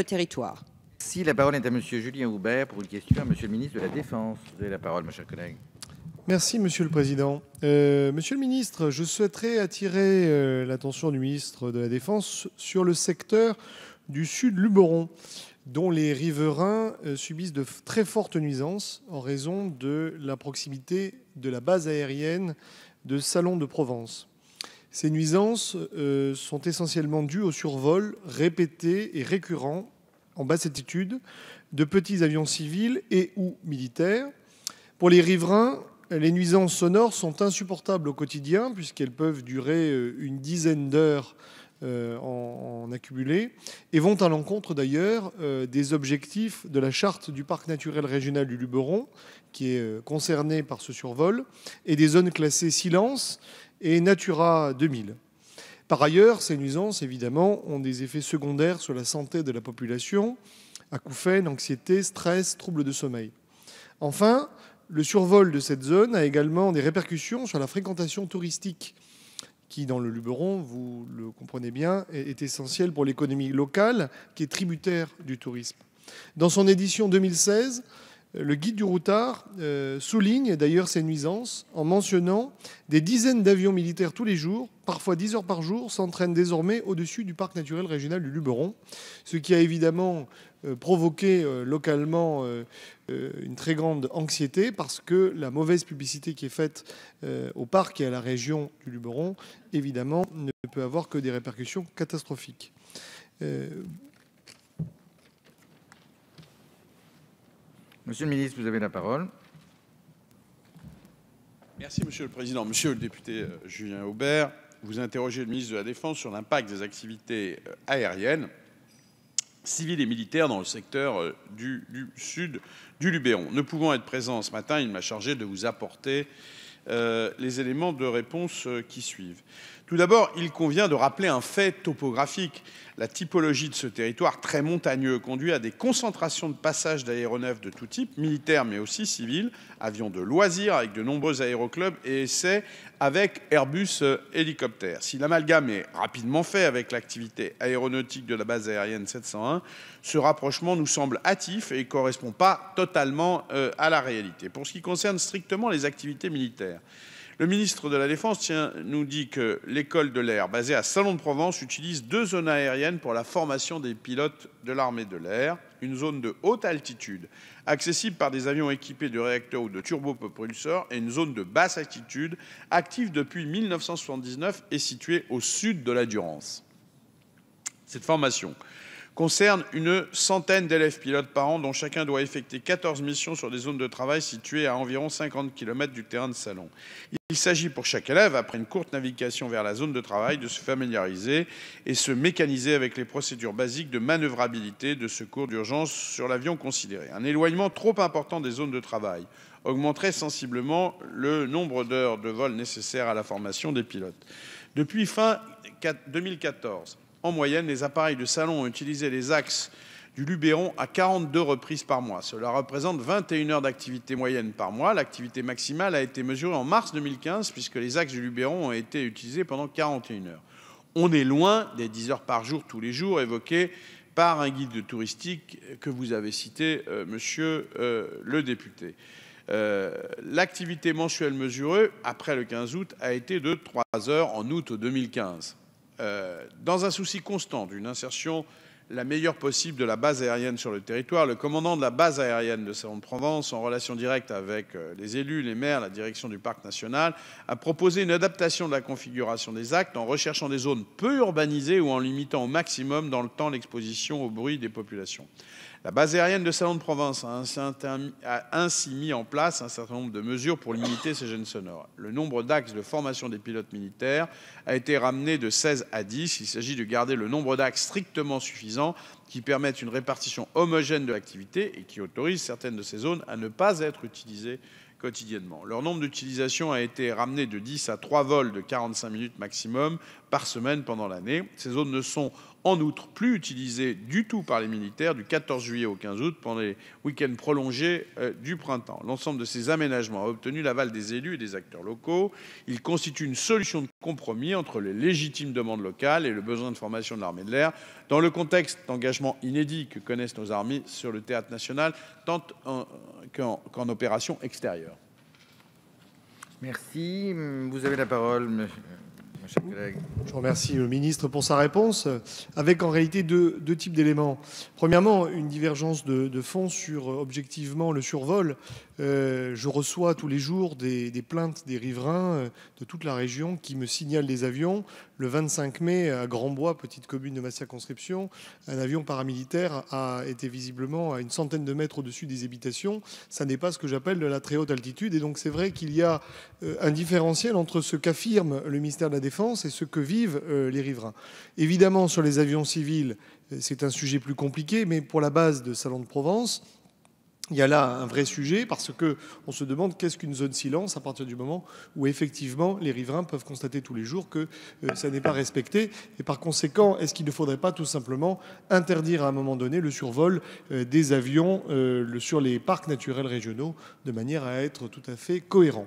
territoire. Si la parole est à Monsieur Julien Houbert pour une question à Monsieur le ministre de la Défense. Vous avez la parole, mon cher collègue. Merci, Monsieur le Président. Euh, monsieur le Ministre, je souhaiterais attirer euh, l'attention du ministre de la Défense sur le secteur du sud Luberon, dont les riverains euh, subissent de très fortes nuisances en raison de la proximité de la base aérienne de Salon de Provence. Ces nuisances euh, sont essentiellement dues au survol répété et récurrent en basse altitude de petits avions civils et ou militaires. Pour les riverains, les nuisances sonores sont insupportables au quotidien puisqu'elles peuvent durer euh, une dizaine d'heures euh, en, accumulé et vont à l'encontre d'ailleurs des objectifs de la charte du parc naturel régional du Luberon qui est concerné par ce survol et des zones classées silence et Natura 2000. Par ailleurs, ces nuisances, évidemment, ont des effets secondaires sur la santé de la population, acouphènes, anxiété, stress, troubles de sommeil. Enfin, le survol de cette zone a également des répercussions sur la fréquentation touristique, qui, dans le Luberon, vous le comprenez bien, est essentielle pour l'économie locale, qui est tributaire du tourisme. Dans son édition 2016, le guide du routard euh, souligne d'ailleurs ces nuisances en mentionnant des dizaines d'avions militaires tous les jours, parfois 10 heures par jour, s'entraînent désormais au-dessus du parc naturel régional du Luberon, ce qui a évidemment euh, provoqué euh, localement une très grande anxiété parce que la mauvaise publicité qui est faite au parc et à la région du Luberon, évidemment, ne peut avoir que des répercussions catastrophiques. Monsieur le ministre, vous avez la parole. Merci, Monsieur le Président. Monsieur le député euh, Julien Aubert, vous interrogez le ministre de la Défense sur l'impact des activités euh, aériennes, civiles et militaires dans le secteur euh, du, sud du Luberon. Ne pouvant être présent ce matin, il m'a chargé de vous apporter les éléments de réponse qui suivent. Tout d'abord, il convient de rappeler un fait topographique. La typologie de ce territoire très montagneux conduit à des concentrations de passages d'aéronefs de tout type, militaires mais aussi civils, avions de loisirs avec de nombreux aéroclubs et essais avec Airbus euh, hélicoptères. Si l'amalgame est rapidement fait avec l'activité aéronautique de la base aérienne 701, ce rapprochement nous semble hâtif et ne correspond pas totalement euh, à la réalité. Pour ce qui concerne strictement les activités militaires, le ministre de la Défense nous dit que l'école de l'air basée à Salon de Provence utilise deux zones aériennes pour la formation des pilotes de l'armée de l'air. Une zone de haute altitude, accessible par des avions équipés de réacteurs ou de turbopropulseurs, et une zone de basse altitude, active depuis 1979 et située au sud de la Durance. Cette formation concerne une centaine d'élèves pilotes par an, dont chacun doit effectuer 14 missions sur des zones de travail situées à environ 50 km du terrain de salon. Il s'agit pour chaque élève, après une courte navigation vers la zone de travail, de se familiariser et se mécaniser avec les procédures basiques de manœuvrabilité de secours d'urgence sur l'avion considéré. Un éloignement trop important des zones de travail augmenterait sensiblement le nombre d'heures de vol nécessaires à la formation des pilotes. Depuis fin 2014, en moyenne, les appareils de salon ont utilisé les axes du Luberon à 42 reprises par mois. Cela représente 21 heures d'activité moyenne par mois. L'activité maximale a été mesurée en mars 2015 puisque les axes du Luberon ont été utilisés pendant 41 heures. On est loin des 10 heures par jour tous les jours évoquées par un guide touristique que vous avez cité, euh, monsieur euh, le député. Euh, l'activité mensuelle mesurée après le 15 août a été de 3 heures en août 2015. Euh, dans un souci constant d'une insertion la meilleure possible de la base aérienne sur le territoire, le commandant de la base aérienne de Salon-de-Provence, en relation directe avec euh, les élus, les maires, la direction du parc national, a proposé une adaptation de la configuration des actes en recherchant des zones peu urbanisées ou en limitant au maximum dans le temps l'exposition au bruit des populations. La base aérienne de Salon de Provence a ainsi mis en place un certain nombre de mesures pour limiter ces gènes sonores. Le nombre d'axes de formation des pilotes militaires a été ramené de 16 à 10. Il s'agit de garder le nombre d'axes strictement suffisant qui permettent une répartition homogène de l'activité et qui autorise certaines de ces zones à ne pas être utilisées quotidiennement. Leur nombre d'utilisations a été ramené de 10 à 3 vols de 45 minutes maximum par semaine pendant l'année. Ces zones ne sont en outre plus utilisées du tout par les militaires du 14 juillet au 15 août pendant les week-ends prolongés euh, du printemps. L'ensemble de ces aménagements a obtenu l'aval des élus et des acteurs locaux. Ils constituent une solution de compromis entre les légitimes demandes locales et le besoin de formation de l'armée de l'air dans le contexte d'engagement inédit que connaissent nos armées sur le théâtre national, tant en qu'en opération extérieure. Merci. Vous avez la parole, je remercie le euh, ministre pour sa réponse, avec en réalité deux, types d'éléments. Premièrement, une divergence de, fond sur euh, objectivement le survol. Euh, je reçois tous les jours des, plaintes des riverains de toute la région qui me signalent des avions. Le 25 mai, à Grandbois, petite commune de ma circonscription, un avion paramilitaire a été visiblement à une centaine de mètres au-dessus des habitations. Ça n'est pas ce que j'appelle de la très haute altitude. Et donc c'est vrai qu'il y a un différentiel entre ce qu'affirme le ministère de la Défense et ce que vivent euh, les riverains. Évidemment, sur les avions civils, euh, c'est un sujet plus compliqué, mais pour la base de Salon de Provence, il y a là un vrai sujet parce qu'on se demande qu'est-ce qu'une zone silence à partir du moment où effectivement les riverains peuvent constater tous les jours que euh, ça n'est pas respecté et par conséquent est-ce qu'il ne faudrait pas tout simplement interdire à un moment donné le survol des avions sur les parcs naturels régionaux de manière à être tout à fait cohérent.